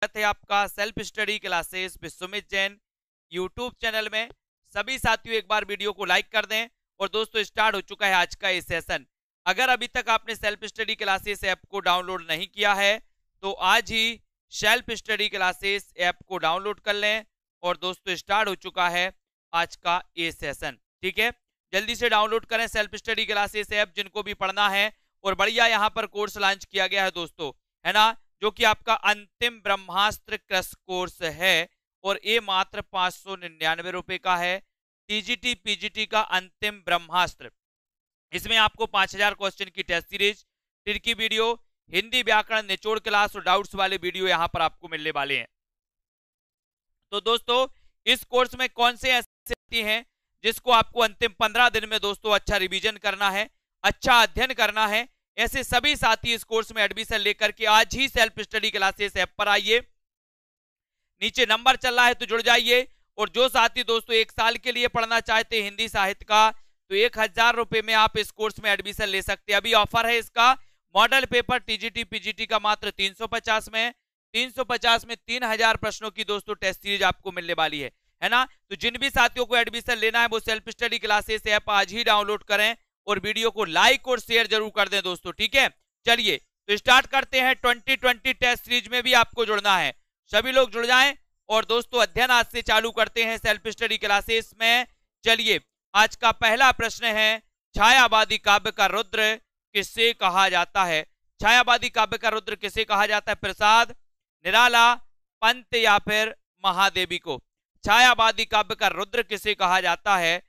स्वागत है आपका self study classes with Sumit Jain YouTube channel में सभी साथियों एक बार वीडियो को लाइक कर दें और दोस्तों स्टार्ट हो चुका है आज का ये सेशन अगर अभी तक आपने सेल्फ स्टडी क्लासेस ऐप को डाउनलोड नहीं किया है तो आज ही सेल्फ स्टडी क्लासेस ऐप को डाउनलोड कर लें और दोस्तों स्टार्ट हो चुका है आज का ये सेशन ठीक है जल्दी से डाउनलोड करें सेल्फ स्टडी क्लासेस ऐप जिनको भी पढ़ना है और बढ़िया यहाँ पर कोर्स लॉन्च किया गया है दोस्तों है ना जो कि आपका अंतिम ब्रह्मास्त्र क्रस कोर्स है और ये मात्र पांच सौ निन्यानवे रुपए का है टीजीटी पीजीटी का अंतिम ब्रह्मास्त्र इसमें आपको पांच हजार क्वेश्चन की टेस्ट सीरीज टिरकी वीडियो हिंदी व्याकरण निचोड़ क्लास और डाउट्स वाले वीडियो यहाँ पर आपको मिलने वाले हैं तो दोस्तों इस कोर्स में कौन से ऐसे हैं जिसको आपको अंतिम पंद्रह दिन में दोस्तों अच्छा रिविजन करना है अच्छा अध्ययन करना है ऐसे सभी साथी इस कोर्स में एडमिशन लेकर के आज ही सेल्फ स्टडी क्लासेस ऐप पर आइए नीचे नंबर चल रहा है तो जुड़ जाइए और जो साथी दोस्तों एक साल के लिए पढ़ना चाहते हिंदी साहित्य का तो एक हजार रुपए में आप इस कोर्स में एडमिशन ले सकते हैं अभी ऑफर है इसका मॉडल पेपर टीजीटी पीजीटी का मात्र 350 में 350 में 3000 प्रश्नों की दोस्तों टेस्ट सीरीज आपको मिलने वाली है है ना तो जिन भी साथियों को एडमिशन लेना है वो सेल्फ स्टडी क्लासेस ऐप आज ही डाउनलोड करें और वीडियो को लाइक और शेयर जरूर कर दें दोस्तों ठीक है चलिए तो स्टार्ट करते हैं ट्वेंटी ट्वेंटी टेस्ट सीरीज में भी आपको जुड़ना है सभी लोग जुड़ जाएं और दोस्तों अध्ययन आज से चालू करते हैं सेल्फ स्टडी क्लासेस में चलिए आज का पहला प्रश्न है छायावादी काव्य का रुद्र किससे कहा जाता है छायावादी काव्य का रुद्र किसे कहा जाता है प्रसाद निराला पंत या फिर महादेवी को छायावादी काव्य का रुद्र किसे कहा जाता है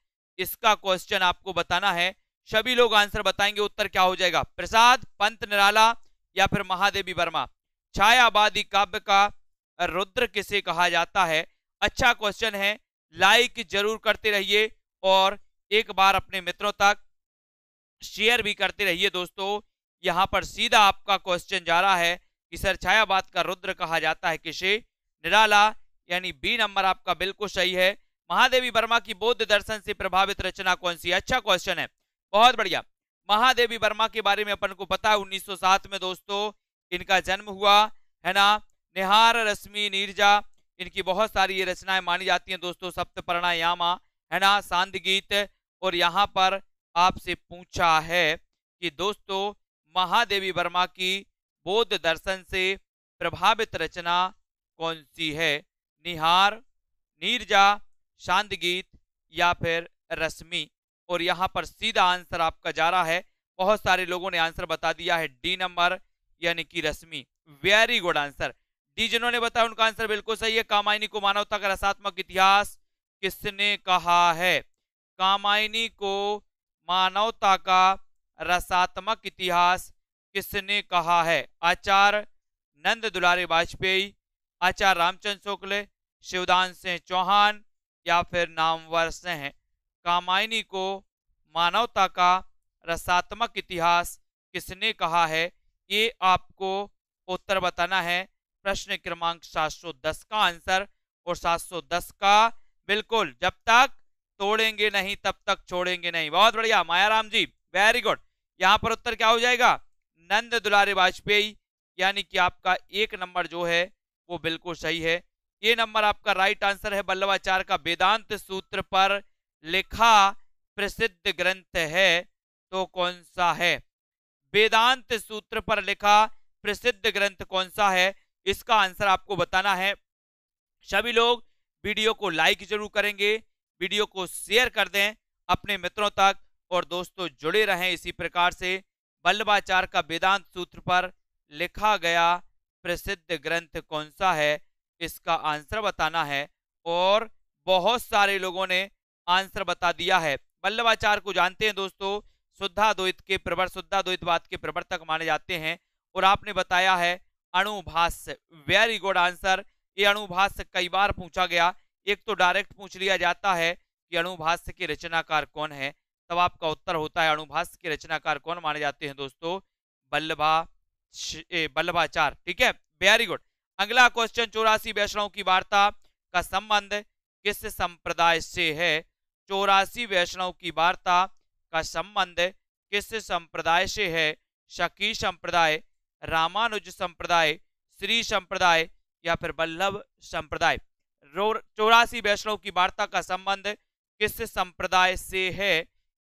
इसका क्वेश्चन आपको बताना है सभी लोग आंसर बताएंगे उत्तर क्या हो जाएगा प्रसाद पंत निराला या फिर महादेवी वर्मा छायाबादी काव्य का रुद्र किसे कहा जाता है अच्छा क्वेश्चन है लाइक जरूर करते रहिए और एक बार अपने मित्रों तक शेयर भी करते रहिए दोस्तों यहाँ पर सीधा आपका क्वेश्चन जा रहा है कि सर छायाबाद का रुद्र कहा जाता है किसे निराला यानी बी नंबर आपका बिल्कुल सही है महादेवी वर्मा की बौद्ध दर्शन से प्रभावित रचना कौन सी अच्छा क्वेश्चन है बहुत बढ़िया महादेवी वर्मा के बारे में अपन को पता है 1907 में दोस्तों इनका जन्म हुआ है ना निहार रश्मि नीरजा इनकी बहुत सारी ये रचनाएं मानी जाती हैं दोस्तों सप्त प्रणायामा है ना सांध गीत और यहाँ पर आपसे पूछा है कि दोस्तों महादेवी वर्मा की बौद्ध दर्शन से प्रभावित रचना कौन सी है निहार नीरजा शांत गीत या फिर रश्मि और यहाँ पर सीधा आंसर आपका जा रहा है बहुत सारे लोगों ने आंसर बता दिया है डी नंबर यानी कि Rashmi very good answer D जिन्होंने बताया उनका आंसर बिल्कुल सही है कामायनी को मानवता का रसात्मक इतिहास किसने कहा है कामायनी को मानवता का रसात्मक इतिहास किसने कहा है आचार्य नंद दुलारे वाजपेयी आचार्य रामचंद्र शुक्ल शिवदान सिंह चौहान या फिर नामवर सिंह कामायनी को मानवता का रसात्मक इतिहास किसने कहा है ये आपको उत्तर बताना है प्रश्न क्रमांक 710 का आंसर और 710 का बिल्कुल जब तक तोड़ेंगे नहीं तब तक छोड़ेंगे नहीं बहुत बढ़िया मायाराम जी वेरी गुड यहाँ पर उत्तर क्या हो जाएगा नंद दुलारी वाजपेयी यानी कि आपका एक नंबर जो है वो बिल्कुल सही है ये नंबर आपका राइट आंसर है बल्लभाचार्य का वेदांत सूत्र पर लिखा प्रसिद्ध ग्रंथ है तो कौन सा है वेदांत सूत्र पर लिखा प्रसिद्ध ग्रंथ कौन सा है इसका आंसर आपको बताना है सभी लोग वीडियो को लाइक जरूर करेंगे वीडियो को शेयर कर दें अपने मित्रों तक और दोस्तों जुड़े रहें इसी प्रकार से बल्लभाचार्य का वेदांत सूत्र पर लिखा गया प्रसिद्ध ग्रंथ कौन सा है इसका आंसर बताना है और बहुत सारे लोगों ने आंसर बता दिया है बल्लवाचार को जानते हैं दोस्तों शुद्धा द्वैत के प्रवर शुद्धा द्वैतवाद के प्रवर्तक माने जाते हैं और आपने बताया है अणुभाष्य वेरी गुड आंसर ये अणुभाष्य कई बार पूछा गया एक तो डायरेक्ट पूछ लिया जाता है कि अणुभाष्य के रचनाकार कौन है तब आपका उत्तर होता है अणुभाष्य के रचनाकार कौन माने जाते हैं दोस्तों बल्लभा बल्लभाचार ठीक है वेरी गुड अगला क्वेश्चन चौरासी वैष्णव की वार्ता का संबंध किस संप्रदाय से है चौरासी वैष्णव की वार्ता का संबंध किस संप्रदाय से है शकी संप्रदाय रामानुज संप्रदाय श्री संप्रदाय या फिर बल्लभ संप्रदाय चौरासी वैष्णव की वार्ता का संबंध किस संप्रदाय से है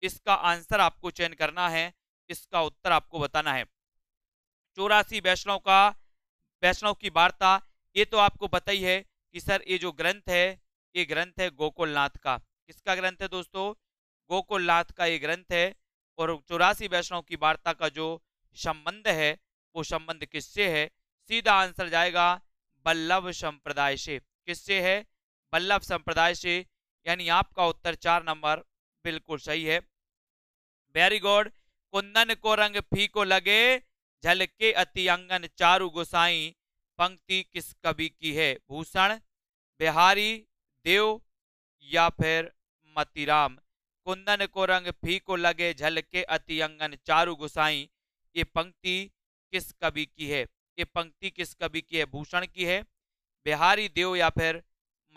इसका आंसर आपको चयन करना है इसका उत्तर आपको बताना है चौरासी वैष्णव का वैष्णव की वार्ता ये तो आपको पता ही है कि सर ये जो ग्रंथ है ये ग्रंथ है गोकुलनाथ का किसका ग्रंथ है दोस्तों गोकुलनाथ का ये ग्रंथ है और चौरासी वैष्णव की वार्ता का जो संबंध है वो संबंध किससे है सीधा आंसर जाएगा बल्लभ संप्रदाय से किससे है बल्लभ संप्रदाय से यानी आपका उत्तर चार नंबर बिल्कुल सही है वेरी गुड कुंदन को रंग फी को लगे झलके अति अंगन चारू गोसाई पंक्ति किस कवि की है भूषण बिहारी देव या फिर मतिराम कुंदन को रंग फी को लगे झलके अति अंगन चारु गुसाई ये पंक्ति किस कवि की है ये पंक्ति किस कवि की है भूषण की है बिहारी देव या फिर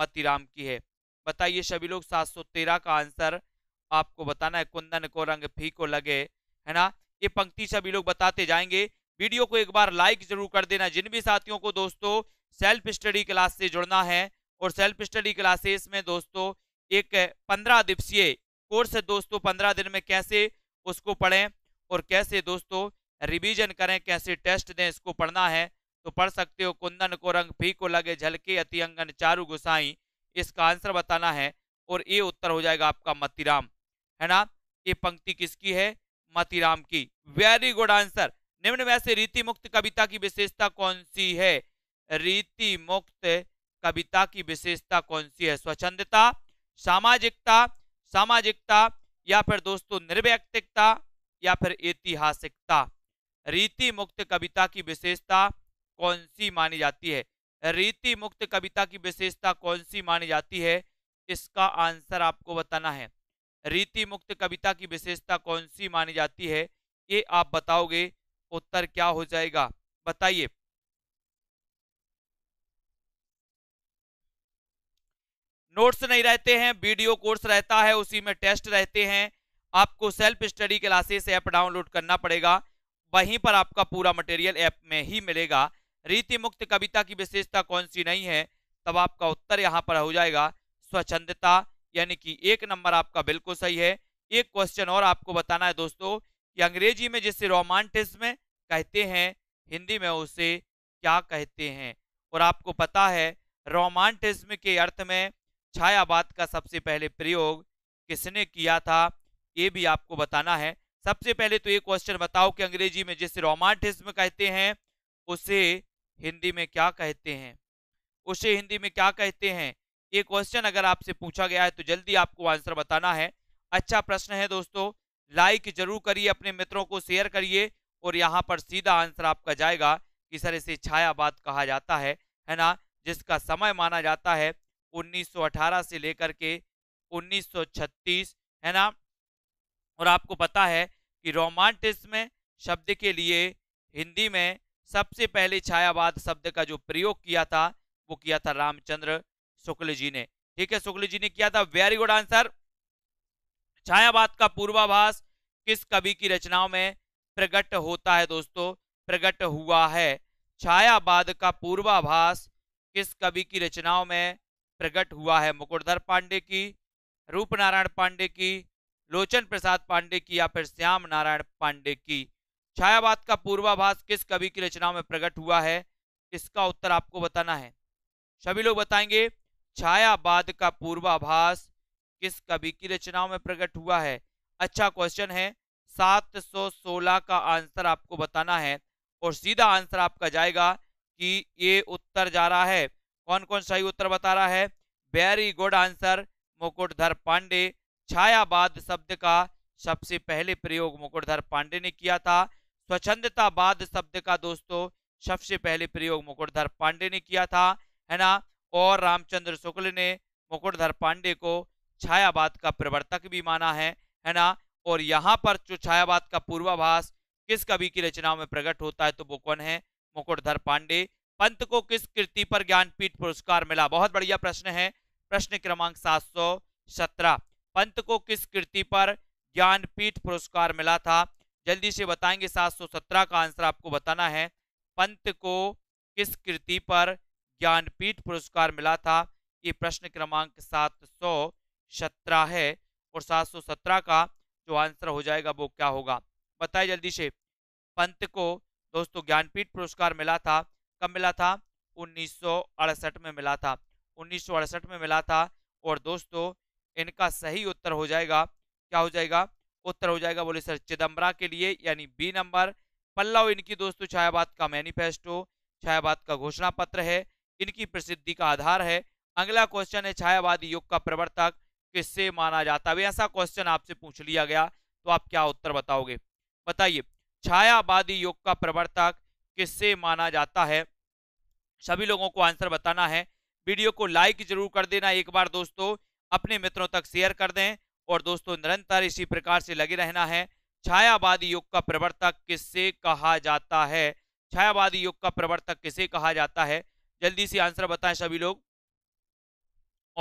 मतिराम की है बताइए सभी लोग 713 का आंसर आपको बताना है कुंदन को रंग फी को लगे है ना ये पंक्ति सभी लोग बताते जाएंगे वीडियो को एक बार लाइक जरूर कर देना जिन भी साथियों को दोस्तों सेल्फ स्टडी क्लास से जुड़ना है और सेल्फ स्टडी क्लासेस में दोस्तों एक पंद्रह दिवसीय कोर्स है दोस्तों पंद्रह दिन में कैसे उसको पढ़ें और कैसे दोस्तों रिवीजन करें कैसे टेस्ट दें इसको पढ़ना है तो पढ़ सकते हो कुंदन को रंग फी को लगे झलके अति अंगन चारू गुसाई इसका आंसर बताना है और ये उत्तर हो जाएगा आपका मतीराम है ना ये पंक्ति किसकी है मतीराम की वेरी गुड आंसर निम्न में से रीति मुक्त कविता की विशेषता कौन सी है रीति मुक्त कविता की विशेषता कौन सी है स्वच्छता सामाजिकता सामाजिकता या फिर दोस्तों निर्व्यक्तिकता या फिर ऐतिहासिकता रीति मुक्त कविता की विशेषता कौन सी मानी जाती है रीति मुक्त कविता की विशेषता कौन सी मानी जाती है इसका आंसर आपको बताना है रीति मुक्त कविता की विशेषता कौन सी मानी जाती है ये आप बताओगे उत्तर क्या हो जाएगा बताइए नोट्स नहीं रहते हैं वीडियो कोर्स रहता है उसी में टेस्ट रहते हैं आपको self study classes app download करना पड़ेगा वहीं पर आपका पूरा मटेरियल ऐप में ही मिलेगा रीति मुक्त कविता की विशेषता कौन सी नहीं है तब आपका उत्तर यहाँ पर हो जाएगा स्वच्छंदता यानी कि एक नंबर आपका बिल्कुल सही है एक क्वेश्चन और आपको बताना है दोस्तों कि अंग्रेजी में जिसे रोमांटिज्म कहते हैं हिंदी में उसे क्या कहते हैं और आपको पता है रोमांटिज्म के अर्थ में छायावाद का सबसे पहले प्रयोग किसने किया था ये भी आपको बताना है सबसे पहले तो ये क्वेश्चन बताओ कि अंग्रेजी में जिसे रोमांटिज्म कहते हैं उसे हिंदी में क्या कहते हैं उसे हिंदी में क्या कहते हैं ये क्वेश्चन अगर आपसे पूछा गया है तो जल्दी आपको आंसर बताना है अच्छा प्रश्न है दोस्तों लाइक जरूर करिए अपने मित्रों को शेयर करिए और यहाँ पर सीधा आंसर आपका जाएगा कि सर इसे छायावाद कहा जाता है है ना जिसका समय माना जाता है 1918 से लेकर के 1936 है ना और आपको पता है कि में शब्द के लिए हिंदी में सबसे पहले छायावाद शब्द का जो प्रयोग किया था वो किया था रामचंद्र शुक्ल जी ने ठीक है शुक्ल जी ने किया था वेरी गुड आंसर छायावाद का पूर्वाभास किस कवि की रचनाओं में प्रकट होता है दोस्तों प्रकट हुआ है छायावाद का पूर्वाभास किस कवि की रचनाओं में प्रकट हुआ है मुकुटधर पांडे की रूप नारायण पांडे की लोचन प्रसाद पांडे की या फिर श्याम नारायण पांडे की छायावाद का पूर्वाभास किस कवि की रचनाओं में प्रकट हुआ है इसका उत्तर आपको बताना है सभी लोग बताएंगे छायावाद का पूर्वाभास किस कवि की रचनाओं में प्रकट हुआ है अच्छा क्वेश्चन है 716 का आंसर आपको बताना है और सीधा आंसर आपका जाएगा कि ये उत्तर जा रहा है कौन कौन सही उत्तर बता रहा है very good answer Mukutdhar Pandey छायावाद शब्द का सबसे पहले प्रयोग मुकुटधर पांडे ने किया था स्वच्छंदतावाद शब्द का दोस्तों सबसे पहले प्रयोग मुकुटधर पांडे ने किया था है ना और रामचंद्र शुक्ल ने मुकुटधर पांडे को छायावाद का प्रवर्तक भी माना है है ना और यहाँ पर जो छायावाद का पूर्वाभास किस कवि की रचनाओं में प्रकट होता है तो वो कौन है मुकुटधर पांडे पंत को किस कृति पर ज्ञानपीठ पुरस्कार मिला बहुत बढ़िया प्रश्न है प्रश्न क्रमांक सात सौ सत्रह पंत को किस कृति पर ज्ञानपीठ पुरस्कार मिला था जल्दी से बताएंगे सात सौ सत्रह का आंसर आपको बताना है पंत को किस कृति पर ज्ञानपीठ पुरस्कार मिला था ये प्रश्न क्रमांक सात सौ सत्रह है और सात सौ सत्रह का जो आंसर हो जाएगा वो क्या होगा बताए जल्दी से पंत को दोस्तों ज्ञानपीठ पुरस्कार मिला था कब मिला था उन्नीस में मिला था उन्नीस में मिला था और दोस्तों इनका सही उत्तर हो जाएगा क्या हो जाएगा उत्तर हो जाएगा बोले सर चिदम्बरा के लिए यानी बी नंबर पल्लव इनकी दोस्तों छायावाद का मैनिफेस्टो छायावाद का घोषणा पत्र है इनकी प्रसिद्धि का आधार है अगला क्वेश्चन है छायावादी युग का प्रवर्तक किससे माना जाता है ऐसा क्वेश्चन आपसे पूछ लिया गया तो आप क्या उत्तर बताओगे बताइए छायावादी युग का प्रवर्तक किससे माना जाता है सभी लोगों को आंसर बताना है वीडियो को लाइक जरूर कर देना एक बार दोस्तों अपने मित्रों तक शेयर कर दें और दोस्तों निरंतर इसी प्रकार से लगे रहना है छायावादी युग का प्रवर्तक किससे कहा जाता है छायावादी युग का प्रवर्तक किसे कहा जाता है जल्दी से आंसर बताएं सभी लोग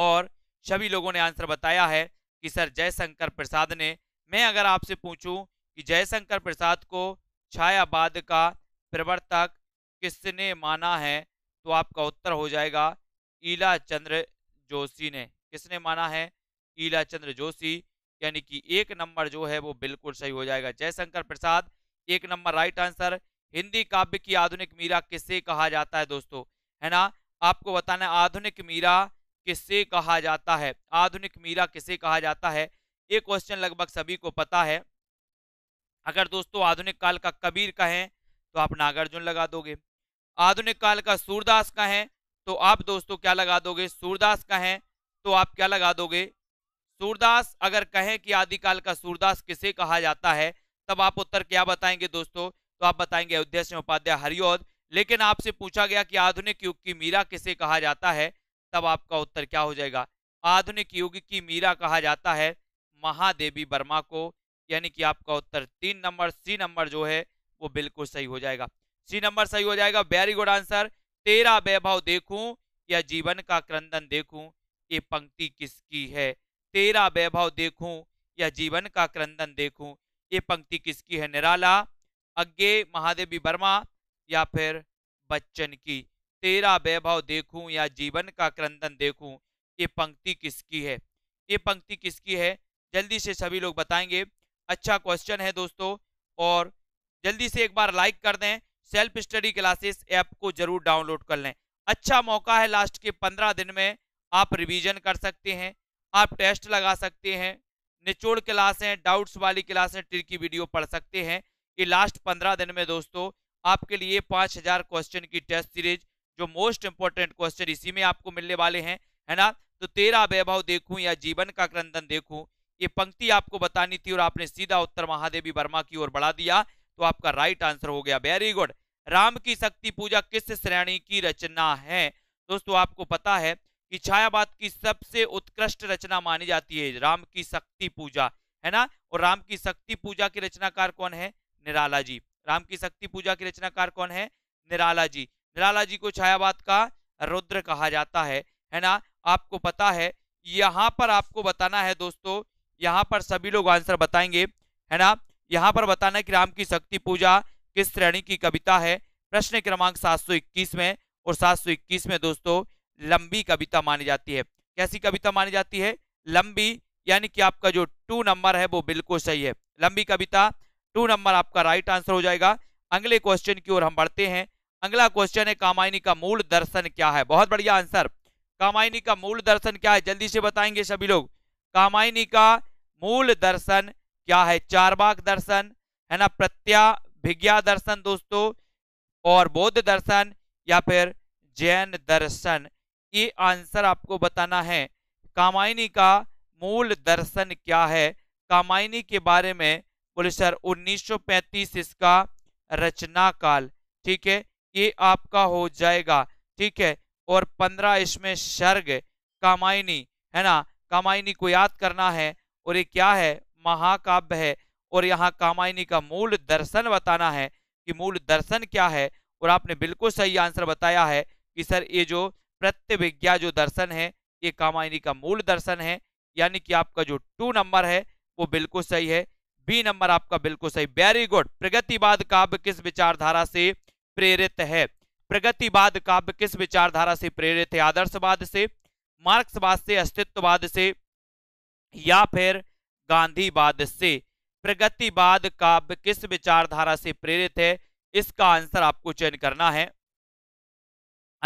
और सभी लोगों ने आंसर बताया है कि सर जयशंकर प्रसाद ने मैं अगर आपसे पूछूं कि जयशंकर प्रसाद को छायावाद का प्रवर्तक किसने माना है तो आपका उत्तर हो जाएगा ईला चंद्र जोशी ने किसने माना है ईला चंद्र जोशी यानी कि एक नंबर जो है वो बिल्कुल सही हो जाएगा जयशंकर प्रसाद एक नंबर राइट आंसर हिंदी काव्य की आधुनिक मीरा किससे कहा जाता है दोस्तों है ना आपको बताना आधुनिक मीरा किससे कहा जाता है आधुनिक मीरा किसे कहा जाता है ये क्वेश्चन लगभग सभी को पता है अगर दोस्तों आधुनिक काल का कबीर कहें तो आप नागार्जुन लगा दोगे आधुनिक काल का सूरदास का है तो आप दोस्तों क्या लगा दोगे सूरदास का है तो आप क्या लगा दोगे सूरदास अगर कहें कि आदिकाल का सूरदास किसे कहा जाता है तब आप उत्तर क्या बताएंगे दोस्तों तो आप बताएंगे अयोध्या सिंह उपाध्याय हरिओद लेकिन आपसे पूछा गया कि आधुनिक युग की मीरा किसे कहा जाता है तब आपका उत्तर क्या हो जाएगा आधुनिक युग की मीरा कहा जाता है महादेवी वर्मा को यानी कि आपका उत्तर तीन नंबर सी नंबर जो है वो बिल्कुल सही हो जाएगा सी नंबर सही हो जाएगा वेरी गुड आंसर तेरा वैभव देखूं या जीवन का क्रंदन देखूं ये पंक्ति किसकी है तेरा वैभव देखूं या जीवन का क्रंदन देखूं ये पंक्ति किसकी है निराला अज्ञे महादेवी वर्मा या फिर बच्चन की तेरा वैभव देखूं या जीवन का क्रंदन देखूं ये पंक्ति किसकी है ये पंक्ति किसकी है जल्दी से सभी लोग बताएंगे अच्छा क्वेश्चन है दोस्तों और जल्दी से एक बार लाइक कर दें सेल्फ स्टडी क्लासेस ऐप को जरूर डाउनलोड कर लें अच्छा मौका है लास्ट के पंद्रह दिन में आप रिवीजन कर सकते हैं आप टेस्ट लगा सकते हैं निचोड़ क्लास हैं डाउट्स वाली क्लास हैं ट्रिकी वीडियो पढ़ सकते हैं ये लास्ट पंद्रह दिन में दोस्तों आपके लिए पाँच हजार क्वेश्चन की टेस्ट सीरीज जो मोस्ट इंपॉर्टेंट क्वेश्चन इसी में आपको मिलने वाले हैं है ना तो तेरा वैभव देखूँ या जीवन का क्रंदन देखूँ ये पंक्ति आपको बतानी थी और आपने सीधा उत्तर महादेवी वर्मा की ओर बढ़ा दिया तो आपका राइट आंसर हो गया वेरी गुड राम की शक्ति पूजा किस श्रेणी की रचना है दोस्तों आपको पता है कि छायावाद की सबसे उत्कृष्ट रचना मानी जाती है राम की शक्ति पूजा है ना और राम की शक्ति पूजा के रचनाकार कौन है निराला जी राम की शक्ति पूजा के रचनाकार कौन है निराला जी निराला जी को छायावाद का रुद्र कहा जाता है है ना आपको पता है यहाँ पर आपको बताना है दोस्तों यहाँ पर सभी लोग आंसर बताएंगे है ना यहाँ पर बताना कि राम की शक्ति पूजा किस श्रेणी की कविता है प्रश्न क्रमांक 721 में और 721 में दोस्तों लंबी कविता मानी जाती है कैसी कविता मानी जाती है लंबी यानी कि आपका जो टू नंबर है वो बिल्कुल सही है लंबी कविता टू नंबर आपका राइट आंसर हो जाएगा अगले क्वेश्चन की ओर हम बढ़ते हैं अगला क्वेश्चन है कामायनी का मूल दर्शन क्या है बहुत बढ़िया आंसर कामायनी का मूल दर्शन क्या है जल्दी से बताएंगे सभी लोग कामायनी का मूल दर्शन क्या है चारबाग दर्शन है ना प्रत्याभिज्ञा दर्शन दोस्तों और बौद्ध दर्शन या फिर जैन दर्शन ये आंसर आपको बताना है कामायनी का मूल दर्शन क्या है कामायनी के बारे में बोले सर उन्नीस इसका रचना काल ठीक है ये आपका हो जाएगा ठीक है और 15 इसमें सर्ग कामायनी है ना कामायनी को याद करना है और ये क्या है महाकाव्य है और यहाँ कामायनी का मूल दर्शन बताना है कि मूल दर्शन क्या है और आपने बिल्कुल सही आंसर बताया है कि सर ये जो प्रत्यविज्ञा जो दर्शन है ये कामायनी का मूल दर्शन है यानी कि आपका जो टू नंबर है वो बिल्कुल सही है बी नंबर आपका बिल्कुल सही वेरी गुड प्रगतिवाद काव्य किस विचारधारा से प्रेरित है प्रगतिवाद काव्य किस विचारधारा से प्रेरित है आदर्शवाद से मार्क्सवाद से अस्तित्ववाद से या फिर गांधीवाद से प्रगतिवाद का किस विचारधारा से प्रेरित है इसका आंसर आपको चयन करना है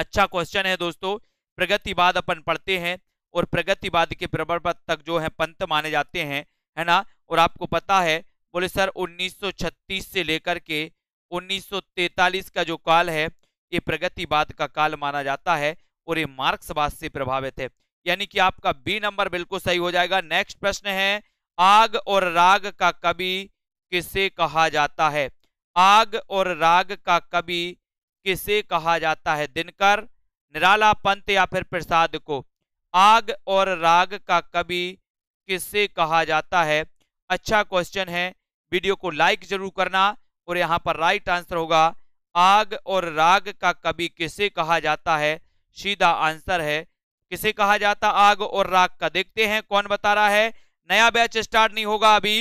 अच्छा क्वेश्चन है दोस्तों प्रगतिवाद अपन पढ़ते हैं और प्रगतिवाद के प्रवर्तक तक जो है पंत माने जाते हैं है ना और आपको पता है बोले सर 1936 से लेकर के 1943 का जो काल है ये प्रगतिवाद का काल माना जाता है और ये मार्क्सवाद से प्रभावित है यानी कि आपका बी नंबर बिल्कुल सही हो जाएगा नेक्स्ट प्रश्न है आग और राग का कवि किसे कहा जाता है आग और राग का कवि किसे कहा जाता है दिनकर निराला पंत या फिर प्रसाद को आग और राग का कवि किसे कहा जाता है अच्छा क्वेश्चन है वीडियो को लाइक जरूर करना और यहाँ पर राइट आंसर होगा आग और राग का कवि किसे कहा जाता है सीधा आंसर है किसे कहा जाता आग और राग का देखते हैं कौन बता रहा है नया बैच स्टार्ट नहीं होगा अभी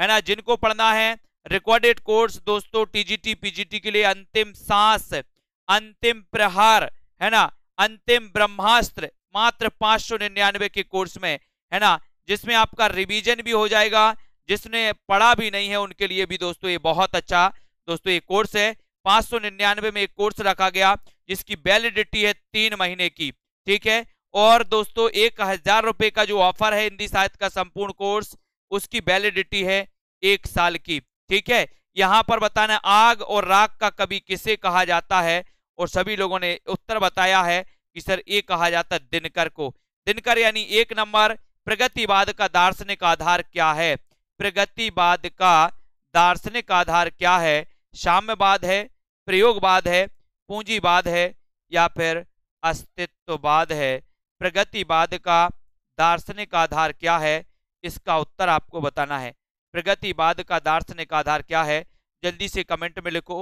है ना जिनको पढ़ना है रिकॉर्डेड कोर्स दोस्तों टीजीटी पीजीटी के लिए अंतिम सांस अंतिम प्रहार है ना अंतिम ब्रह्मास्त्र मात्र पांच सौ निन्यानवे के कोर्स में है ना जिसमें आपका रिवीजन भी हो जाएगा जिसने पढ़ा भी नहीं है उनके लिए भी दोस्तों ये बहुत अच्छा दोस्तों ये कोर्स है पांच सौ निन्यानवे में एक कोर्स रखा गया जिसकी वैलिडिटी है तीन महीने की ठीक है और दोस्तों एक हजार रुपये का जो ऑफर है हिंदी साहित्य का संपूर्ण कोर्स उसकी वैलिडिटी है एक साल की ठीक है यहाँ पर बताना आग और राग का कभी किसे कहा जाता है और सभी लोगों ने उत्तर बताया है कि सर ये कहा जाता है दिनकर को दिनकर यानी एक नंबर प्रगतिवाद का दार्शनिक आधार क्या है प्रगतिवाद का दार्शनिक आधार क्या है साम्यवाद है प्रयोगवाद है पूंजीवाद है या फिर अस्तित्ववाद है प्रगतिवाद का दार्शनिक आधार क्या है इसका उत्तर आपको बताना है प्रगतिवाद का दार्शनिक आधार क्या है जल्दी से कमेंट में लिखो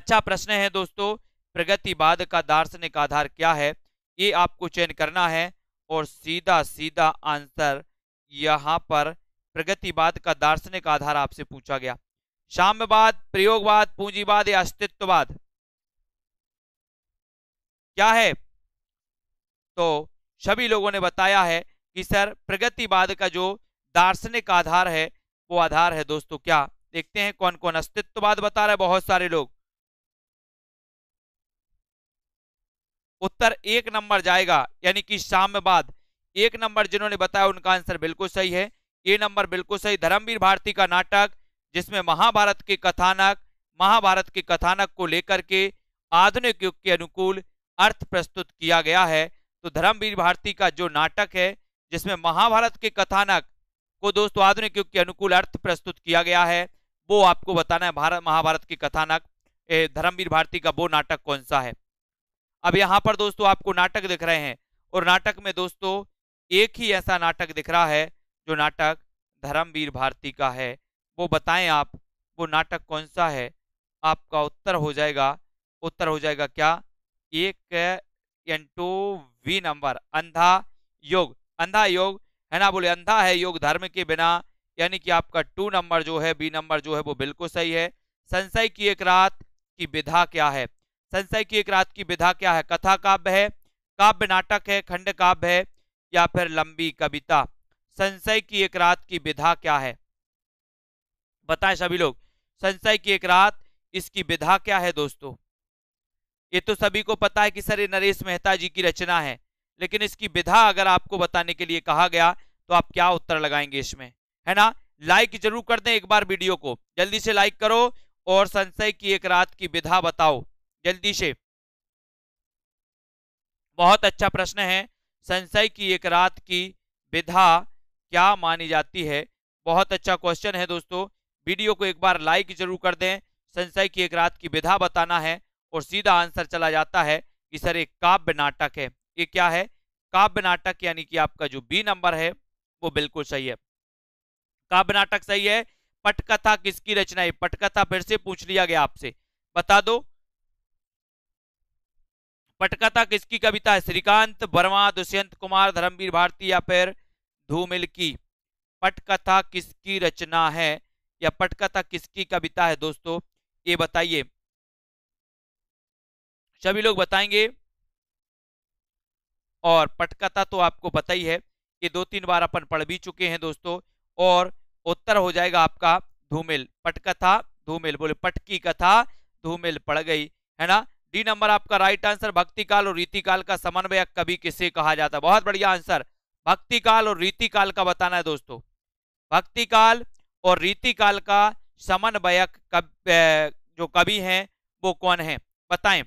अच्छा प्रश्न है दोस्तों प्रगतिवाद का दार्शनिक आधार क्या है ये आपको चयन करना है और सीधा सीधा आंसर यहाँ पर प्रगतिवाद का दार्शनिक आधार आपसे पूछा गया साम्यवाद प्रयोगवाद पूंजीवाद या अस्तित्ववाद क्या है तो सभी लोगों ने बताया है कि सर प्रगतिवाद का जो दार्शनिक आधार है वो आधार है दोस्तों क्या देखते हैं कौन कौन अस्तित्ववाद बता रहे बहुत सारे लोग उत्तर एक नंबर जाएगा यानी कि साम्यवाद एक नंबर जिन्होंने बताया उनका आंसर बिल्कुल सही है ये नंबर बिल्कुल सही धर्मवीर भारती का नाटक जिसमें महाभारत के कथानक महाभारत के कथानक को लेकर के आधुनिक युग के अनुकूल अर्थ प्रस्तुत किया गया है तो धर्मवीर भारती का जो नाटक है जिसमें महाभारत के कथानक को दोस्तों आधुनिक युग के अनुकूल अर्थ प्रस्तुत किया गया है वो आपको बताना है भारत महाभारत के कथानक धर्मवीर भारती का वो नाटक कौन सा है अब यहाँ पर दोस्तों आपको नाटक दिख रहे हैं और नाटक में दोस्तों एक ही ऐसा नाटक दिख रहा है जो नाटक धर्मवीर भारती का है वो बताएं आप वो नाटक कौन सा है आपका उत्तर हो जाएगा उत्तर हो जाएगा क्या एक एन टू वी नंबर अंधा योग अंधा योग है ना बोले अंधा है योग धर्म के बिना यानी कि आपका टू नंबर जो है बी नंबर जो है वो बिल्कुल सही है संशय की एक रात की विधा क्या है संशय की एक रात की विधा क्या है कथा काव्य है काव्य नाटक है खंड काव्य है या फिर लंबी कविता संशय की एक रात की विधा क्या है बताएं सभी लोग संशय की एक रात इसकी विधा क्या है दोस्तों ये तो सभी को पता है कि सर ये नरेश मेहता जी की रचना है लेकिन इसकी विधा अगर आपको बताने के लिए कहा गया तो आप क्या उत्तर लगाएंगे इसमें है ना लाइक जरूर कर दें एक बार वीडियो को जल्दी से लाइक करो और संशय की एक रात की विधा बताओ जल्दी से बहुत अच्छा प्रश्न है संशय की एक रात की विधा क्या मानी जाती है बहुत अच्छा क्वेश्चन है दोस्तों वीडियो को एक बार लाइक जरूर कर दें संशय की एक रात की विधा बताना है और सीधा आंसर चला जाता है कि सर एक काव्य नाटक है ये क्या है काव्य नाटक यानी कि आपका जो बी नंबर है वो बिल्कुल सही है काव्य नाटक सही है पटकथा किसकी रचना है पटकथा फिर से पूछ लिया गया आपसे बता दो पटकथा किसकी कविता है श्रीकांत वर्मा दुष्यंत कुमार धर्मवीर भारती या फिर धूमिल की पटकथा किसकी रचना है या पटकथा किसकी कविता है दोस्तों ये बताइए सभी लोग बताएंगे और पटकथा तो आपको पता ही है कि दो तीन बार अपन पढ़ भी चुके हैं दोस्तों और उत्तर हो जाएगा आपका धूमिल पटकथा धूमिल बोले पटकी कथा धूमिल पड़ गई है ना डी नंबर आपका राइट आंसर भक्ति काल और रीति काल का समन्वयक कभी किसे कहा जाता है बहुत बढ़िया आंसर भक्ति काल और रीति काल का बताना है दोस्तों भक्ति काल और रीति काल का समन्वयक कब जो कवि हैं वो कौन है बताएं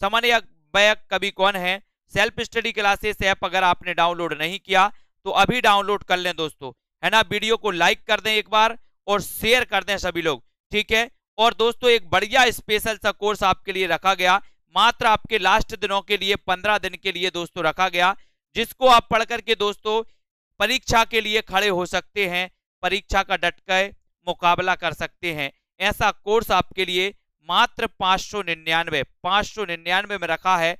सामान्य बैक कभी कौन है सेल्फ स्टडी क्लासेस ऐप अगर आपने डाउनलोड नहीं किया तो अभी डाउनलोड कर लें दोस्तों है ना वीडियो को लाइक कर दें एक बार और शेयर कर दें सभी लोग ठीक है और दोस्तों एक बढ़िया स्पेशल सा कोर्स आपके लिए रखा गया मात्र आपके लास्ट दिनों के लिए पंद्रह दिन के लिए दोस्तों रखा गया जिसको आप पढ़ करके दोस्तों परीक्षा के लिए खड़े हो सकते हैं परीक्षा का डटकर मुकाबला कर सकते हैं ऐसा कोर्स आपके लिए मात्र पांच सौ निन्यानवे पाँच सौ निन्यानवे में रखा है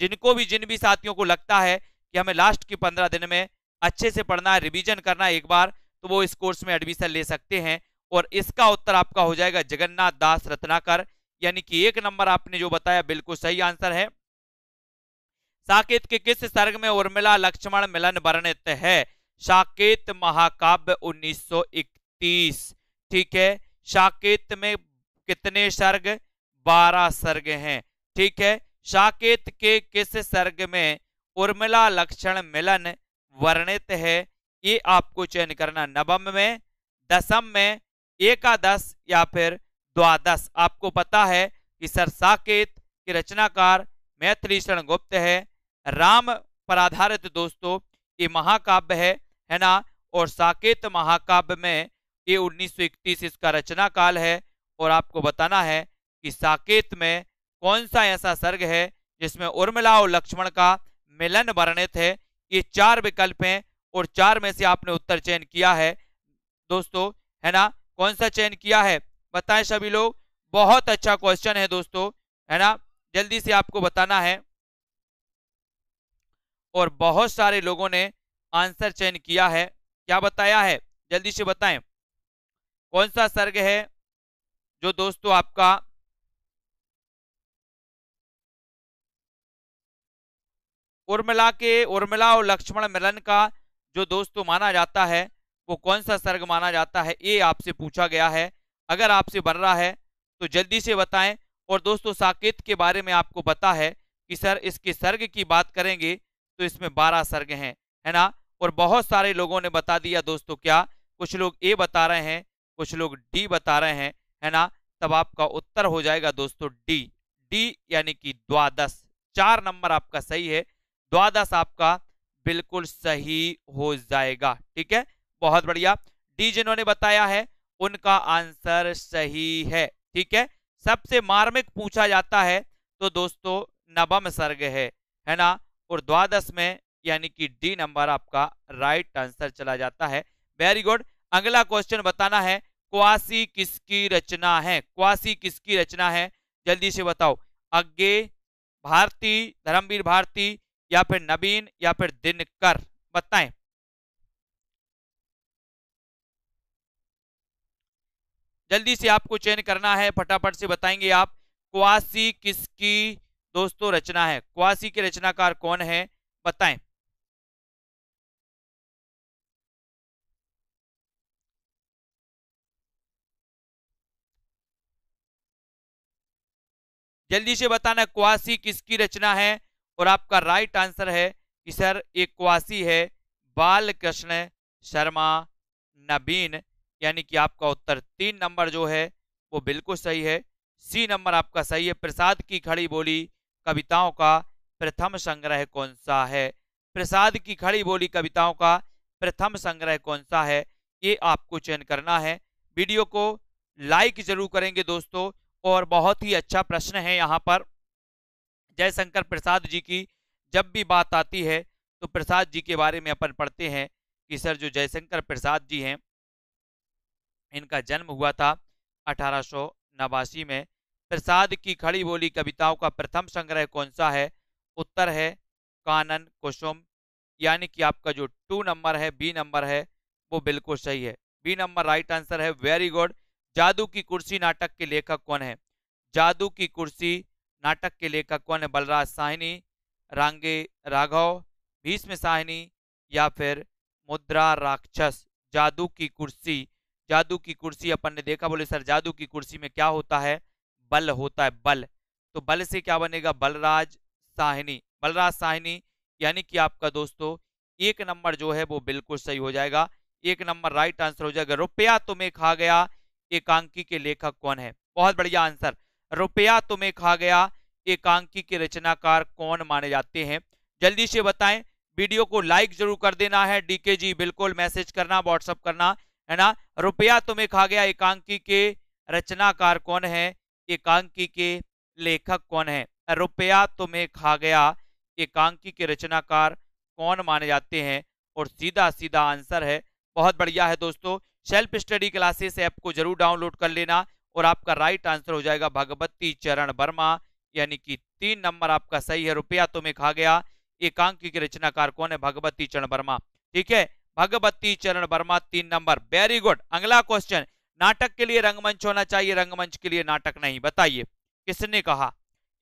जिनको भी जिन भी साथियों को लगता है कि हमें लास्ट के पंद्रह दिन में अच्छे से पढ़ना है रिविजन करना है एक बार तो वो इस कोर्स में एडमिशन ले सकते हैं और इसका उत्तर आपका हो जाएगा जगन्नाथ दास रत्नाकर यानी कि एक नंबर आपने जो बताया बिल्कुल सही आंसर है साकेत के किस सर्ग में उर्मिला लक्ष्मण मिलन वर्णित है साकेत महाकाव्य 1931 ठीक है साकेत में कितने सर्ग बारह सर्ग हैं ठीक है साकेत के किस सर्ग में उर्मिला लक्षण मिलन वर्णित है ये आपको चयन करना नवम में दसम में एकादश या फिर द्वादश आपको पता है कि सर साकेत के रचनाकार मैथिली शरण गुप्त है राम पर आधारित दोस्तों ये महाकाव्य है है ना और साकेत महाकाव्य में ये 1931 इसका रचना काल है और आपको बताना है कि साकेत में कौन सा ऐसा सर्ग है जिसमें उर्मिला और लक्ष्मण का मिलन वर्णित है ये चार विकल्प हैं और चार में से आपने उत्तर चयन किया है दोस्तों है ना कौन सा चयन किया है बताएं सभी लोग बहुत अच्छा क्वेश्चन है दोस्तों है ना जल्दी से आपको बताना है और बहुत सारे लोगों ने आंसर चयन किया है क्या बताया है जल्दी से बताएं कौन सा सर्ग है जो दोस्तों आपका उर्मिला के उर्मिला और लक्ष्मण मिलन का जो दोस्तों माना जाता है वो कौन सा सर्ग माना जाता है ये आपसे पूछा गया है अगर आपसे बन रहा है तो जल्दी से बताएं और दोस्तों साकेत के बारे में आपको पता है कि सर इसके सर्ग की बात करेंगे तो इसमें बारह सर्ग हैं है ना और बहुत सारे लोगों ने बता दिया दोस्तों क्या कुछ लोग ए बता रहे हैं कुछ लोग डी बता रहे हैं है ना तब आपका उत्तर हो जाएगा दोस्तों डी डी यानी कि द्वादश चार नंबर आपका सही है द्वादश आपका बिल्कुल सही हो जाएगा ठीक है बहुत बढ़िया डी जिन्होंने बताया है उनका आंसर सही है ठीक है सबसे मार्मिक पूछा जाता है तो दोस्तों नवम सर्ग है है ना और द्वादश में यानी कि डी नंबर आपका राइट आंसर चला जाता है वेरी गुड अगला क्वेश्चन बताना है क्वासी किसकी रचना है क्वासी किसकी रचना है जल्दी से बताओ अज्ञे भारती धर्मवीर भारती या फिर नबीन या फिर दिनकर बताएं जल्दी से आपको चयन करना है फटाफट से बताएंगे आप क्वासी किसकी दोस्तों रचना है क्वासी के रचनाकार कौन है बताएं जल्दी से बताना क्वासी किसकी रचना है और आपका राइट आंसर है कि सर एक क्वासी है बाल कृष्ण शर्मा नबीन यानी कि आपका उत्तर तीन नंबर जो है वो बिल्कुल सही है सी नंबर आपका सही है प्रसाद की खड़ी बोली कविताओं का प्रथम संग्रह कौन सा है प्रसाद की खड़ी बोली कविताओं का प्रथम संग्रह कौन सा है ये आपको चयन करना है वीडियो को लाइक जरूर करेंगे दोस्तों और बहुत ही अच्छा प्रश्न है यहाँ पर जयशंकर प्रसाद जी की जब भी बात आती है तो प्रसाद जी के बारे में अपन पढ़ते हैं कि सर जो जयशंकर प्रसाद जी हैं इनका जन्म हुआ था अठारह में प्रसाद की खड़ी बोली कविताओं का प्रथम संग्रह कौन सा है उत्तर है कानन कुसुम यानी कि आपका जो टू नंबर है बी नंबर है वो बिल्कुल सही है बी नंबर राइट आंसर है वेरी गुड जादू की कुर्सी नाटक के लेखक कौन है जादू की कुर्सी नाटक के लेखक कौन है बलराज साहिनी रांगे राघव भीष्म साहिनी या फिर मुद्रा राक्षस जादू की कुर्सी जादू की कुर्सी अपन ने देखा बोले सर जादू की कुर्सी में क्या होता है बल होता है बल तो बल से क्या बनेगा बलराज साहिनी बलराज साहिनी यानी कि आपका दोस्तों एक नंबर जो है वो बिल्कुल सही हो जाएगा एक नंबर राइट आंसर हो जाएगा रुपया तुम्हें खा गया एकांकी के लेखक कौन है बहुत बढ़िया आंसर रुपया तुम्हें खा गया एकांकी के रचनाकार कौन माने जाते हैं जल्दी से बताएं वीडियो को लाइक जरूर कर देना है डीके जी बिल्कुल मैसेज करना व्हाट्सअप करना है ना रुपया तुम्हें खा गया एकांकी के रचनाकार कौन है एकांकी के लेखक कौन है रुपया तुम्हें खा गया एकांकी के रचनाकार कौन माने जाते हैं और सीधा सीधा आंसर है बहुत बढ़िया है दोस्तों सेल्फ स्टडी क्लासेस ऐप को जरूर डाउनलोड कर लेना और आपका राइट आंसर हो जाएगा भगवती चरण वर्मा यानी कि तीन नंबर आपका सही है रुपया तुम्हें तो खा गया एकांकी के रचनाकार कौन है भगवती चरण वर्मा ठीक है भगवती चरण वर्मा तीन नंबर वेरी गुड अगला क्वेश्चन नाटक के लिए रंगमंच होना चाहिए रंगमंच के लिए नाटक नहीं बताइए किसने कहा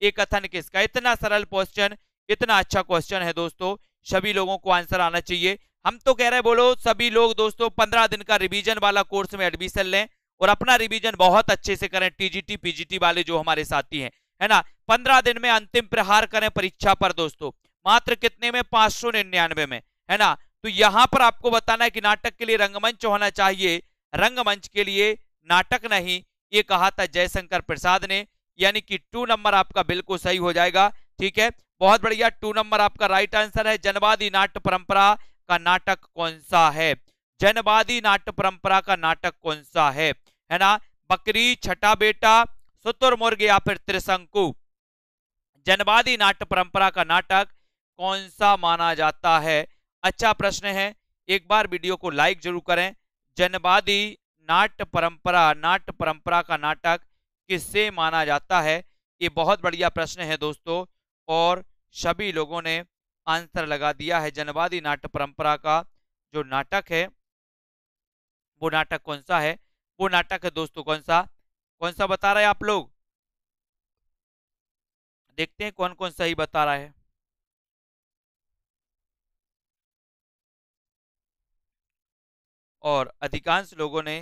ये कथन किसका इतना सरल क्वेश्चन इतना अच्छा क्वेश्चन है दोस्तों सभी लोगों को आंसर आना चाहिए हम तो कह रहे हैं बोलो सभी लोग दोस्तों पंद्रह दिन का रिवीजन वाला कोर्स में एडमिशन लें और अपना रिवीजन बहुत अच्छे से करें टीजीटी पीजीटी वाले जो हमारे साथी हैं है ना पंद्रह दिन में अंतिम प्रहार करें परीक्षा पर दोस्तों मात्र कितने में पांच सौ निन्यानवे में है ना तो यहां पर आपको बताना है कि नाटक के लिए रंगमंच होना चाहिए रंगमंच के लिए नाटक नहीं ये कहा था जयशंकर प्रसाद ने यानी कि टू नंबर आपका बिल्कुल सही हो जाएगा ठीक है बहुत बढ़िया टू नंबर आपका राइट आंसर है जनवादी नाट्य परंपरा का नाटक कौन सा है जनवादी नाट्य परंपरा का नाटक कौन सा है है ना बकरी छठा बेटा शुतुरमुर्ग या फिर त्रिशंकु जनवादी नाट्य परंपरा का नाटक कौन सा माना जाता है अच्छा प्रश्न है एक बार वीडियो को लाइक जरूर करें जनवादी नाट्य परंपरा नाट्य परंपरा का नाटक किससे माना जाता है ये बहुत बढ़िया प्रश्न है दोस्तों और सभी लोगों ने आंसर लगा दिया है जनवादी नाट्य परंपरा का जो नाटक है वो नाटक कौन सा है वो नाटक है दोस्तों कौन सा कौन सा बता रहे आप लोग देखते हैं कौन कौन सही बता रहा है और अधिकांश लोगों ने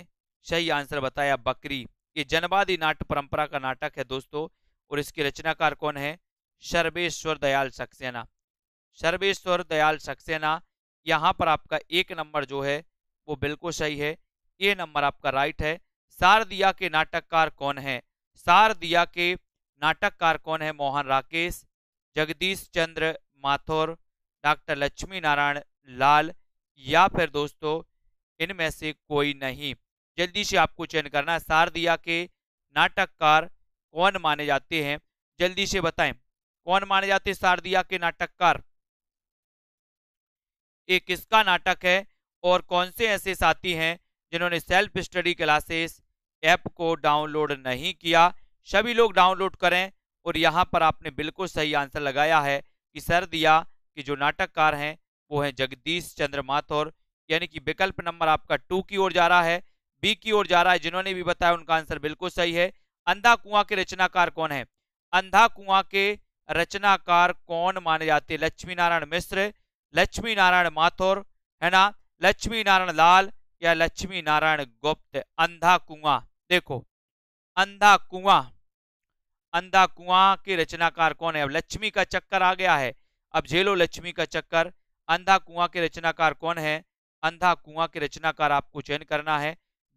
सही आंसर बताया बकरी ये जनवादी नाट्य परंपरा का नाटक है दोस्तों और इसके रचनाकार कौन है सर्वेश्वर दयाल सक्सेना सर्वेश्वर दयाल सक्सेना यहाँ पर आपका एक नंबर जो है वो बिल्कुल सही है ये नंबर आपका राइट है सारदिया के नाटककार कौन है सारदिया के नाटककार कौन है मोहन राकेश जगदीश चंद्र माथुर डॉक्टर लक्ष्मी नारायण लाल या फिर दोस्तों इनमें से कोई नहीं जल्दी से आपको चयन करना है सारदिया के नाटककार कौन माने जाते हैं जल्दी से बताएं कौन माने जाते हैं सारदिया के नाटककार ये किसका नाटक है और कौन से ऐसे साथी हैं जिन्होंने सेल्फ स्टडी क्लासेस ऐप को डाउनलोड नहीं किया सभी लोग डाउनलोड करें और यहाँ पर आपने बिल्कुल सही आंसर लगाया है कि सर दिया कि जो नाटककार हैं वो हैं जगदीश चंद्र माथौर यानी कि विकल्प नंबर आपका टू की ओर जा रहा है बी की ओर जा रहा है जिन्होंने भी बताया उनका आंसर बिल्कुल सही है अंधा कुआं के रचनाकार कौन है अंधा कुआं के रचनाकार कौन माने जाते लक्ष्मी नारायण मिश्र लक्ष्मी नारायण माथुर है ना लक्ष्मी नारायण लाल या लक्ष्मी नारायण गुप्त अंधा कुआ देखो अंधा कुआ अंधा कुआ के रचनाकार कौन है अब लक्ष्मी का चक्कर आ गया है अब झेलो लक्ष्मी का चक्कर अंधा कुआ के रचनाकार कौन है अंधा कुआ के रचनाकार आपको चयन करना है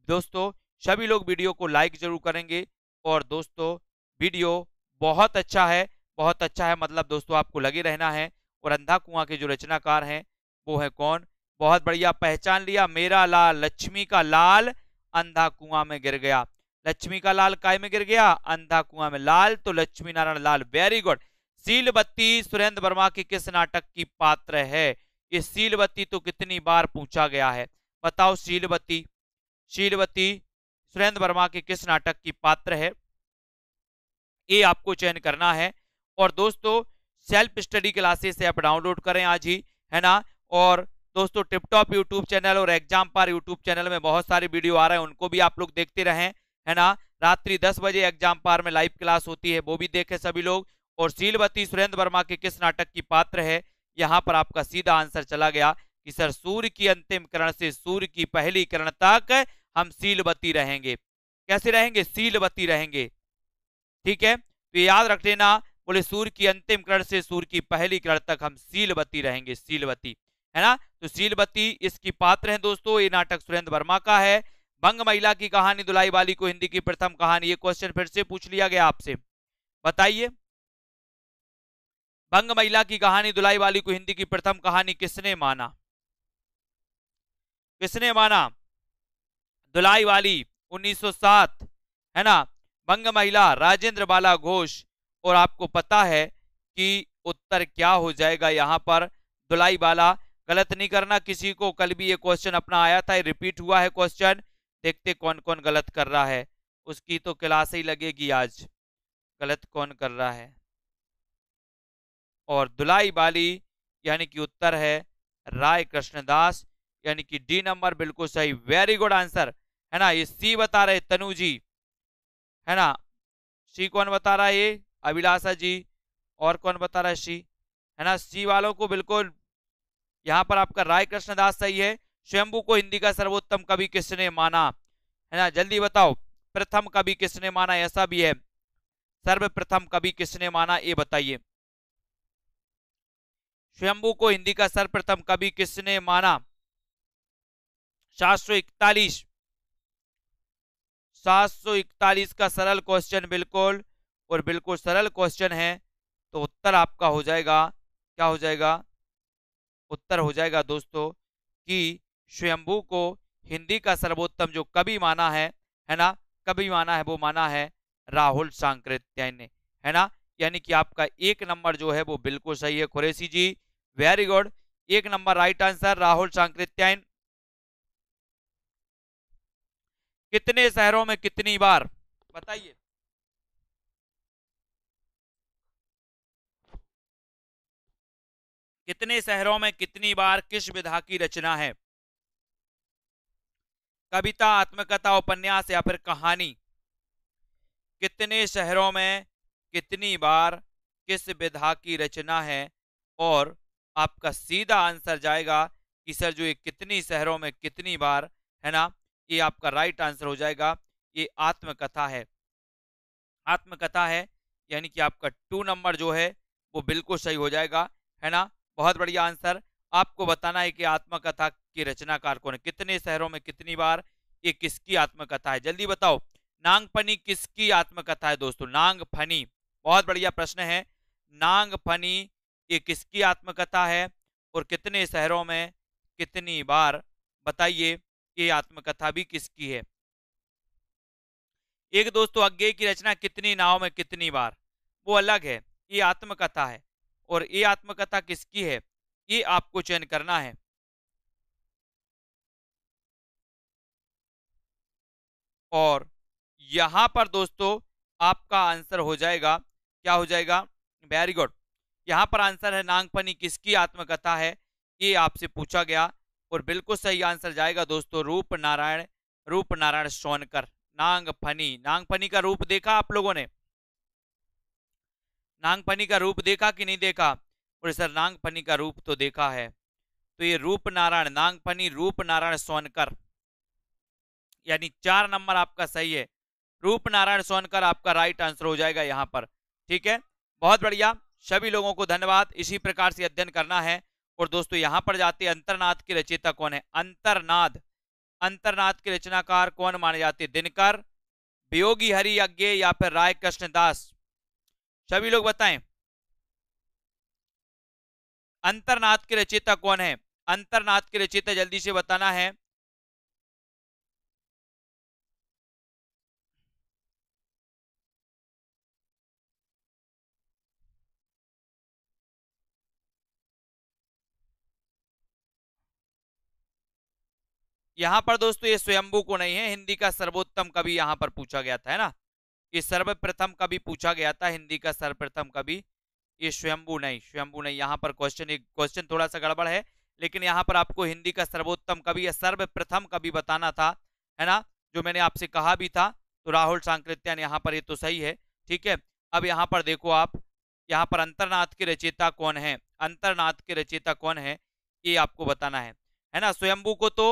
दोस्तों सभी लोग वीडियो को लाइक जरूर करेंगे और दोस्तों वीडियो बहुत अच्छा है बहुत अच्छा है मतलब दोस्तों आपको लगे रहना है और अंधा कुआं के जो रचनाकार हैं वो है कौन बहुत बढ़िया पहचान लिया मेरा लाल लक्ष्मी का लाल अंधा कुआं में गिर गया लक्ष्मी का लाल काय में गिर गया अंधा कुआं में लाल तो लक्ष्मी नारायण लाल वेरी गुड सीलबत्ती सुरेंद्र वर्मा के किस नाटक की पात्र है ये सीलबत्ती तो कितनी बार पूछा गया है बताओ सीलबत्ती बत्ती सुरेंद्र वर्मा के किस नाटक की पात्र है ये आपको चयन करना है और दोस्तों self study classes app download करें आज ही है ना और दोस्तों टिपटॉप यूट्यूब चैनल और एग्जाम पार यूट्यूब चैनल में बहुत सारे वीडियो आ रहे हैं उनको भी आप लोग देखते रहें है ना रात्रि दस बजे एग्जाम पार में लाइव क्लास होती है वो भी देखें सभी लोग और सीलवती सुरेंद्र वर्मा के किस नाटक की पात्र है यहाँ पर आपका सीधा आंसर चला गया कि सर सूर्य की अंतिम करण से सूर्य की पहली करण तक हम सीलवती रहेंगे कैसे रहेंगे सीलवती रहेंगे ठीक है तो याद रख लेना बोले सूर्य की अंतिम किरण से सूर्य की पहली किरण तक हम सीलबत्ती रहेंगे सीलबत्ती है ना तो सीलबत्ती इसकी पात्र है दोस्तों ये नाटक सुरेंद्र वर्मा का है भंग महिला की कहानी दुलाई वाली को हिंदी की प्रथम कहानी ये क्वेश्चन फिर से पूछ लिया गया आपसे बताइए भंग महिला की कहानी दुलाई वाली को हिंदी की प्रथम कहानी किसने माना किसने माना दुलाई वाली 1907 है ना भंग महिला राजेंद्र बाला घोष और आपको पता है कि उत्तर क्या हो जाएगा यहाँ पर धुलाई वाला गलत नहीं करना किसी को कल भी ये क्वेश्चन अपना आया था रिपीट हुआ है क्वेश्चन देखते कौन कौन गलत कर रहा है उसकी तो क्लास ही लगेगी आज गलत कौन कर रहा है और दुलाई बाली यानी कि उत्तर है राय कृष्णदास यानी कि डी नंबर बिल्कुल सही वेरी गुड आंसर है ना ये सी बता रहे तनु जी है ना सी कौन बता रहा है ये अभिलाषा जी और कौन बता रहा है सी है ना सी वालों को बिल्कुल यहाँ पर आपका राय कृष्णदास सही है स्वयंभू को हिंदी का सर्वोत्तम कवि किसने माना है ना जल्दी बताओ प्रथम कवि किसने माना ऐसा भी है सर्वप्रथम कवि किसने माना ये बताइए स्वयंभू को हिंदी का सर्वप्रथम कवि किसने माना सात सौ इकतालीस सात सौ इकतालीस का सरल क्वेश्चन बिल्कुल और बिल्कुल सरल क्वेश्चन है तो उत्तर आपका हो जाएगा क्या हो जाएगा उत्तर हो जाएगा दोस्तों कि स्वयंभू को हिंदी का सर्वोत्तम जो कवि माना है है ना कवि माना है वो माना है राहुल सांकृत्य ने है ना यानी कि आपका एक नंबर जो है वो बिल्कुल सही है खुरेसी जी वेरी गुड एक number right answer Rahul Sankrityayan कितने शहरों में कितनी बार बताइए कितने शहरों में कितनी बार किस विधा की रचना है कविता आत्मकथा उपन्यास या फिर कहानी कितने शहरों में कितनी बार किस विधा की रचना है और आपका सीधा आंसर जाएगा कि सर जो ये कितनी शहरों में कितनी बार है ना ये आपका राइट आंसर हो जाएगा ये आत्मकथा है आत्मकथा है यानी कि आपका टू नंबर जो है वो बिल्कुल सही हो जाएगा है ना बहुत बढ़िया आंसर आपको बताना है कि आत्मकथा की रचनाकार कौन है कितने शहरों में कितनी बार ये किसकी आत्मकथा है जल्दी बताओ नांगफनी किसकी आत्मकथा है दोस्तों नांगफनी बहुत बढ़िया प्रश्न है नांगफनी ये किसकी आत्मकथा है और कितने शहरों में कितनी बार बताइए ये आत्मकथा भी किसकी है एक दोस्तों अज्ञे की रचना कितनी नाव में कितनी बार वो अलग है ये आत्मकथा है और ये आत्मकथा किसकी है ये आपको चयन करना है और यहां पर दोस्तों आपका आंसर हो जाएगा क्या हो जाएगा वेरी गुड यहां पर आंसर है नागपनी किसकी आत्मकथा है ये आपसे पूछा गया और बिल्कुल सही आंसर जाएगा दोस्तों रूप नारायण रूप नारायण सोनकर नांगफनी नांगफनी का रूप देखा आप लोगों ने नागपनी का रूप देखा कि नहीं देखा और सर नागपनी का रूप तो देखा है तो ये रूप नारायण नागपनी रूप नारायण सोनकर यानी चार नंबर आपका सही है रूप नारायण सोनकर आपका राइट आंसर हो जाएगा यहाँ पर ठीक है बहुत बढ़िया सभी लोगों को धन्यवाद इसी प्रकार से अध्ययन करना है और दोस्तों यहाँ पर जाते हैं की रचयिता कौन है अंतरनाद अंतरनाथ के रचनाकार कौन माने जाते दिनकर वियोगी हरि यज्ञ या फिर राय कृष्णदास सभी लोग बताएं अंतरनाथ के रचयिता कौन है अंतरनाथ के रचयिता जल्दी से बताना है यहां पर दोस्तों ये स्वयंभू को नहीं है हिंदी का सर्वोत्तम कवि यहां पर पूछा गया था है ना ये सर्वप्रथम कभी पूछा गया था हिंदी का सर्वप्रथम कभी ये स्वयंभू नहीं स्वयंभू नहीं यहाँ पर क्वेश्चन एक क्वेश्चन थोड़ा सा गड़बड़ है लेकिन यहाँ पर आपको हिंदी का सर्वोत्तम कवि या सर्वप्रथम कवि बताना था है ना जो मैंने आपसे कहा भी था तो राहुल सांकृत्यान यहाँ पर ये तो सही है ठीक है अब यहाँ पर देखो आप यहाँ पर अंतरनाथ के रचेता कौन है अंतरनाथ के रचेता कौन है ये आपको बताना है है ना स्वयंभू को तो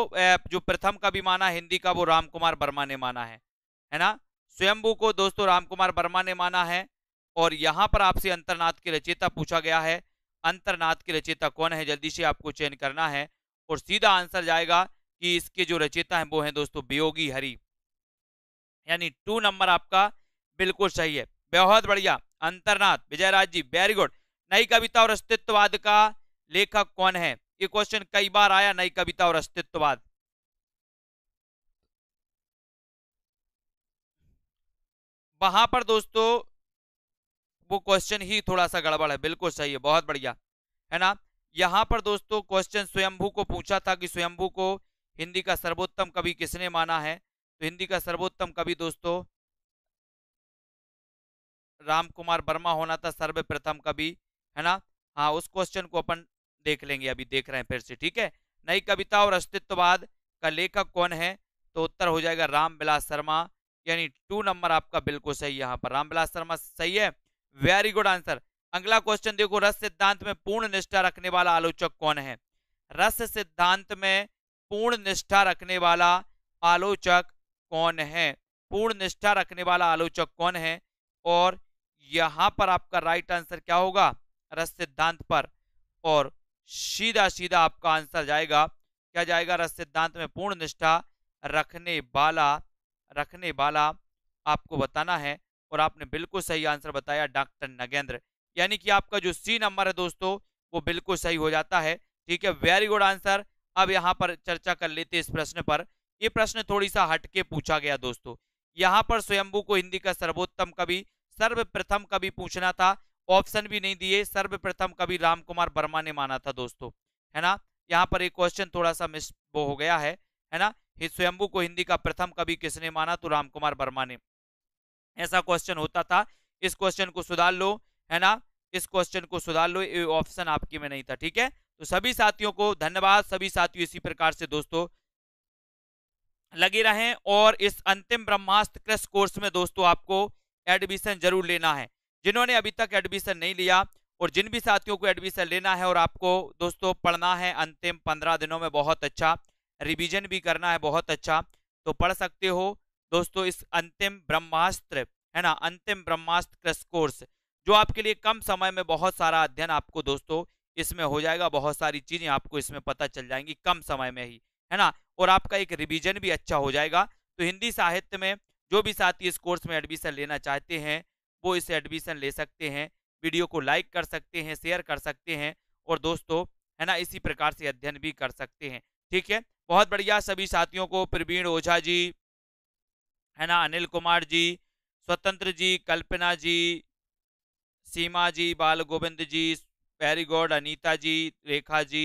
जो प्रथम कवि माना हिंदी का वो राम कुमार वर्मा ने माना है है ना स्वयंभू को दोस्तों रामकुमार वर्मा ने माना है और यहाँ पर आपसे अंतरनाथ की रचयिता पूछा गया है अंतरनाथ की रचयिता कौन है जल्दी से आपको चयन करना है और सीधा आंसर जाएगा कि इसके जो रचयिता है वो है दोस्तों बियोगी हरी यानी टू नंबर आपका बिल्कुल सही है बहुत बढ़िया अंतरनाथ विजयराज जी वेरी गुड नई कविता और अस्तित्ववाद का लेखक कौन है ये क्वेश्चन कई बार आया नई कविता और अस्तित्ववाद वहां पर दोस्तों वो क्वेश्चन ही थोड़ा सा गड़बड़ है बिल्कुल सही है बहुत बढ़िया है ना यहाँ पर दोस्तों क्वेश्चन स्वयंभू को पूछा था कि स्वयंभू को हिंदी का सर्वोत्तम कवि किसने माना है तो हिंदी का सर्वोत्तम कवि दोस्तों राम कुमार वर्मा होना था सर्वप्रथम कवि है ना हाँ उस क्वेश्चन को अपन देख लेंगे अभी देख रहे हैं फिर से ठीक है नई कविता और अस्तित्ववाद का लेखक कौन है तो उत्तर हो जाएगा राम बिलास शर्मा यानी टू नंबर आपका बिल्कुल सही यहाँ पर रामविलास शर्मा सही है वेरी गुड आंसर अगला क्वेश्चन देखो रस सिद्धांत में पूर्ण निष्ठा रखने वाला आलोचक कौन है रस सिद्धांत में पूर्ण निष्ठा रखने वाला आलोचक कौन है पूर्ण निष्ठा रखने वाला आलोचक कौन है और यहां पर आपका राइट आंसर क्या होगा रस सिद्धांत पर और सीधा सीधा आपका आंसर जाएगा क्या जाएगा रस सिद्धांत में पूर्ण निष्ठा रखने वाला रखने वाला आपको बताना है और आपने बिल्कुल सही आंसर बताया डॉक्टर नगेंद्र यानी कि आपका जो सी नंबर है दोस्तों वो बिल्कुल सही हो जाता है ठीक है वेरी गुड आंसर अब यहाँ पर चर्चा कर लेते इस प्रश्न पर ये प्रश्न थोड़ी सा हटके पूछा गया दोस्तों यहाँ पर स्वयंभू को हिंदी का सर्वोत्तम कवि सर्वप्रथम कवि पूछना था ऑप्शन भी नहीं दिए सर्वप्रथम कवि राम कुमार वर्मा ने माना था दोस्तों है ना यहाँ पर एक क्वेश्चन थोड़ा सा मिस वो हो गया है है ना इस स्वयंभू को हिंदी का प्रथम कवि किसने माना तो राम कुमार वर्मा ने ऐसा क्वेश्चन होता था इस क्वेश्चन को सुधार लो है ना इस क्वेश्चन को सुधार लो ये ऑप्शन आपके में नहीं था ठीक है तो सभी साथियों को धन्यवाद सभी साथियों इसी प्रकार से दोस्तों लगे रहें और इस अंतिम ब्रह्मास्त्र क्रश कोर्स में दोस्तों आपको एडमिशन जरूर लेना है जिन्होंने अभी तक एडमिशन नहीं लिया और जिन भी साथियों को एडमिशन लेना है और आपको दोस्तों पढ़ना है अंतिम पंद्रह दिनों में बहुत अच्छा रिवीजन भी करना है बहुत अच्छा तो पढ़ सकते हो दोस्तों इस अंतिम ब्रह्मास्त्र है ना अंतिम ब्रह्मास्त्र क्रस कोर्स जो आपके लिए कम समय में बहुत सारा अध्ययन आपको दोस्तों इसमें हो जाएगा बहुत सारी चीजें आपको इसमें पता चल जाएंगी कम समय में ही है ना और आपका एक रिवीजन भी अच्छा हो जाएगा तो हिंदी साहित्य में जो भी साथी इस कोर्स में एडमिशन लेना चाहते हैं वो इसे एडमिशन ले सकते हैं वीडियो को लाइक कर सकते हैं शेयर कर सकते हैं और दोस्तों है ना इसी प्रकार से अध्ययन भी कर सकते हैं ठीक है बहुत बढ़िया सभी साथियों को प्रवीण ओझा जी है ना अनिल कुमार जी स्वतंत्र जी कल्पना जी Seema ji Bal Govind ji very good Anita ji Rekha ji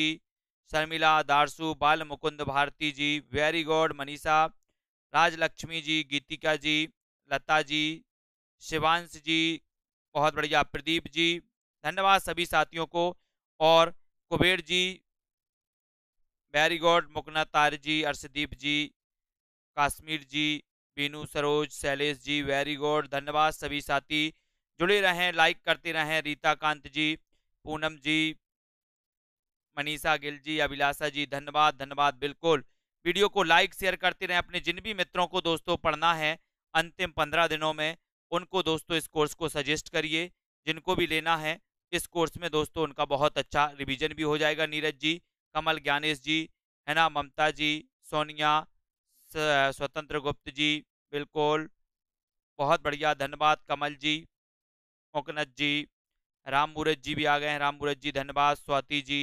Sharmila Darsu Bal Mukund Bharti ji very good Manisha Rajlakshmi ji Geetika ji Lata ji Shivansh ji बहुत बढ़िया प्रदीप जी धन्यवाद सभी साथियों को और कुबेर जी वेरी गुड मुकना तार जी अर्शदीप जी काश्मीर जी बीनू सरोज शैलेश जी वेरी गुड धन्यवाद सभी साथी जुड़े रहें लाइक करते रहें रीता कांत जी पूनम जी मनीषा गिल जी अभिलाषा जी धन्यवाद धन्यवाद बिल्कुल वीडियो को लाइक शेयर करते रहें अपने जिन भी मित्रों को दोस्तों पढ़ना है अंतिम पंद्रह दिनों में उनको दोस्तों इस कोर्स को सजेस्ट करिए जिनको भी लेना है इस कोर्स में दोस्तों उनका बहुत अच्छा रिवीजन भी हो जाएगा नीरज जी कमल ज्ञानेश जी है ना ममता जी सोनिया स्वतंत्र गुप्त जी बिल्कुल बहुत बढ़िया धन्यवाद कमल जी मोकनत जी राम मूरत जी भी आ गए हैं राम मूरत जी धन्यवाद Swati ji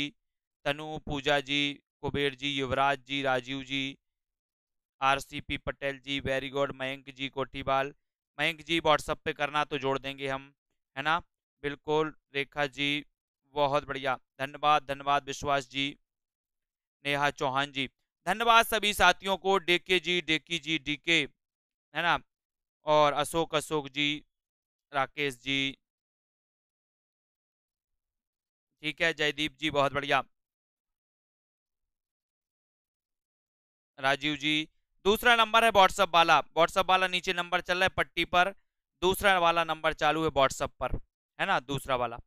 Tanu Puja ji Kuber ji Yuvraj ji Rajiv ji R C P Patel ji very good Mayank ji Kothiwal Mayank ji WhatsApp पे करना तो जोड़ देंगे हम है ना बिल्कुल रेखा जी बहुत बढ़िया धन्यवाद धन्यवाद विश्वास जी नेहा चौहान जी धन्यवाद सभी साथियों को डेके जी डेकी जी डीके है ना और अशोक अशोक जी राकेश जी ठीक है जयदीप जी बहुत बढ़िया राजीव जी दूसरा नंबर है व्हाट्सअप वाला व्हाट्सअप वाला नीचे नंबर चल रहा है पट्टी पर दूसरा वाला नंबर चालू है व्हाट्सअप पर है ना दूसरा वाला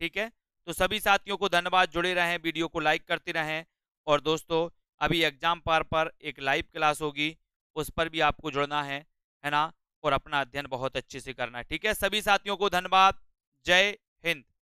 ठीक है तो सभी साथियों को धन्यवाद जुड़े रहें वीडियो को लाइक करते रहें और दोस्तों अभी एग्जाम पार पर एक लाइव क्लास होगी उस पर भी आपको जुड़ना है है ना और अपना अध्ययन बहुत अच्छे से करना है ठीक है सभी साथियों को धन्यवाद जय हिंद